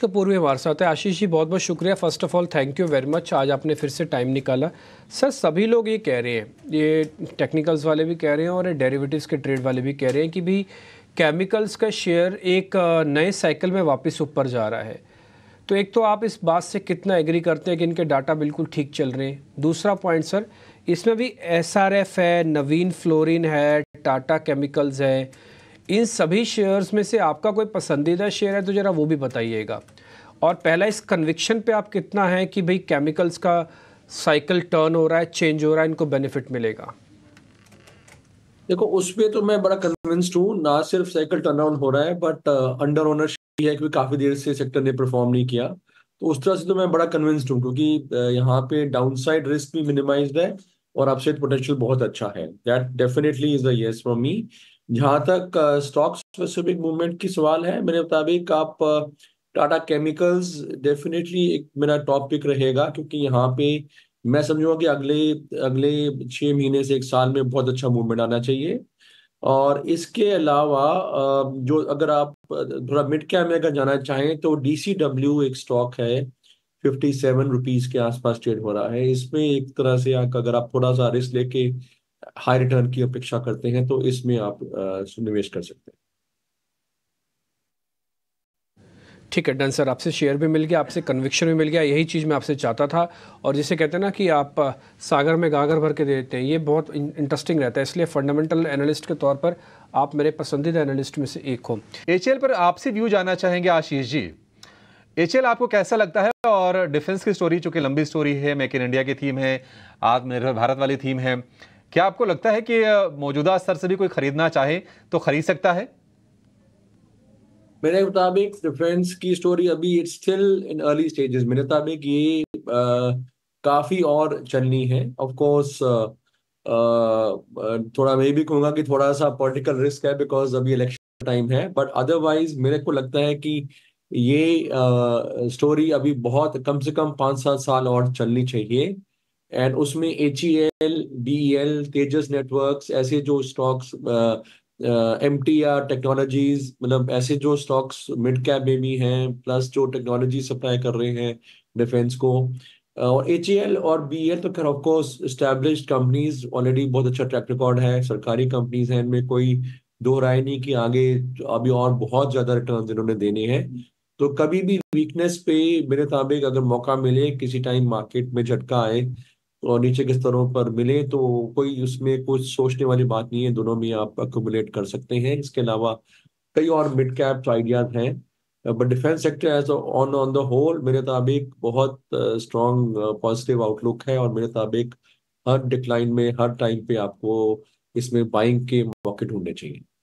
कपूर भी हमारे साथ है आशीष जी बहुत बहुत शुक्रिया first of all thank you very much आज आपने फिर से टाइम निकाला सर सभी लोग ये कह रहे हैं ये टेक्निकल्स वाले भी कह रहे हैं और डेरिवेटिव्स के ट्रेड वाले भी कह रहे हैं कि भी केमिकल्स का शेयर एक नए साइकिल में वापस ऊपर जा रहा है तो एक तो आप इस बात से कितना एग्री करते हैं कि इनके डाटा बिल्कुल ठीक चल रहे हैं दूसरा पॉइंट सर इसमें भी एस है नवीन फ्लोरिन है टाटा केमिकल्स है इन सभी शेयर्स में से आपका कोई पसंदीदा शेयर है तो ज़रा वो भी बताइएगा और पहला इस कन्विक्शन पे आप कितना है कि भाई केमिकल्स का साइकिल टर्न हो रहा है चेंज हो रहा है इनको बेनिफिट मिलेगा देखो उस पर तो मैं बड़ा कन्विंस्ड हूँ ना सिर्फ साइकिल टर्न ऑन हो रहा है बट अंडर ऑनरशिप है क्योंकि काफ़ी देर से सेक्टर ने परफॉर्म नहीं किया तो उस तरह से तो मैं बड़ा कन्विंस्ड हूँ क्योंकि uh, यहाँ पे डाउनसाइड रिस्क भी मिनिमाइज है और अपसाइड पोटेंशियल बहुत अच्छा है that definitely is a yes for me जहाँ तक स्टॉक स्पेसिफिक मूवमेंट की सवाल है मेरे मुताबिक आप टाटा केमिकल्स डेफिनेटली एक मेरा टॉपिक रहेगा क्योंकि यहाँ पे मैं समझूंगा कि अगले अगले छह महीने से एक साल में बहुत अच्छा मूवमेंट आना चाहिए और इसके अलावा जो अगर आप थोड़ा मिड कैप में अगर जाना चाहें तो डी सी डब्ल्यू एक स्टॉक है फिफ्टी सेवन रुपीज़ के आसपास ट्रेड हो रहा है इसमें एक तरह से अगर आप थोड़ा सा रिस्क लेके हाई रिटर्न की अपेक्षा करते हैं तो इसमें आप निवेश कर सकते हैं ठीक है डन सर आपसे शेयर भी मिल गया आपसे कन्विक्शन भी मिल गया यही चीज़ मैं आपसे चाहता था और जिसे कहते हैं ना कि आप सागर में गागर भर के दे देते हैं ये बहुत इंटरेस्टिंग रहता है इसलिए फंडामेंटल एनालिस्ट के तौर पर आप मेरे पसंदीदा एनालिस्ट में से एक हो एच पर आपसे व्यू जाना चाहेंगे आशीष जी एच आपको कैसा लगता है और डिफेंस की स्टोरी चूँकि लंबी स्टोरी है मेक इन इंडिया की थीम है आत्मनिर्भर भारत वाली थीम है क्या आपको लगता है कि मौजूदा स्तर से भी कोई खरीदना चाहे तो खरीद सकता है मेरे मुताबिक डिफेंस की स्टोरी अभी it's still in early stages मेरे मुताबिक ये आ, काफी और चलनी है ऑफ कोर्स थोड़ा मैं भी कहूंगा कि थोड़ा सा पॉलिटिकल रिस्क है बिकॉज अभी इलेक्शन टाइम है बट अदरवाइज मेरे को लगता है कि ये आ, स्टोरी अभी बहुत कम से कम पाँच सात साल और चलनी चाहिए एंड उसमें H E L D L Tejas network ऐसे जो stocks M T R technologies मतलब ऐसे जो स्टॉक्स मिड कैप में भी हैं प्लस जो टेक्नोलॉजी सप्लाई कर रहे हैं डिफेंस को और एच एल e और बी एल e तो खैर ऑफकोर्स स्टैब्लिश कंपनीज ऑलरेडी बहुत अच्छा ट्रैक रिकॉर्ड है सरकारी कंपनीज हैं इनमें कोई दो राय नहीं कि आगे अभी और बहुत ज़्यादा रिटर्न इन्होंने देने हैं तो कभी भी वीकनेस पे मेरे ताबिक अगर मौका मिले किसी टाइम मार्केट में झटका आए और नीचे के स्तरों पर मिले तो कोई उसमें कुछ सोचने वाली बात नहीं है दोनों में आप अकोमोडेट कर सकते हैं इसके अलावा कई और मिड कैप आइडियाज हैं but defence sector as on on the whole मेरे मुताबिक बहुत स्ट्रॉन्ग पॉजिटिव आउटलुक है और मेरे मुताबिक हर डिक्लाइन में हर टाइम पे आपको इसमें बाइंग के मौके ढूंढने चाहिए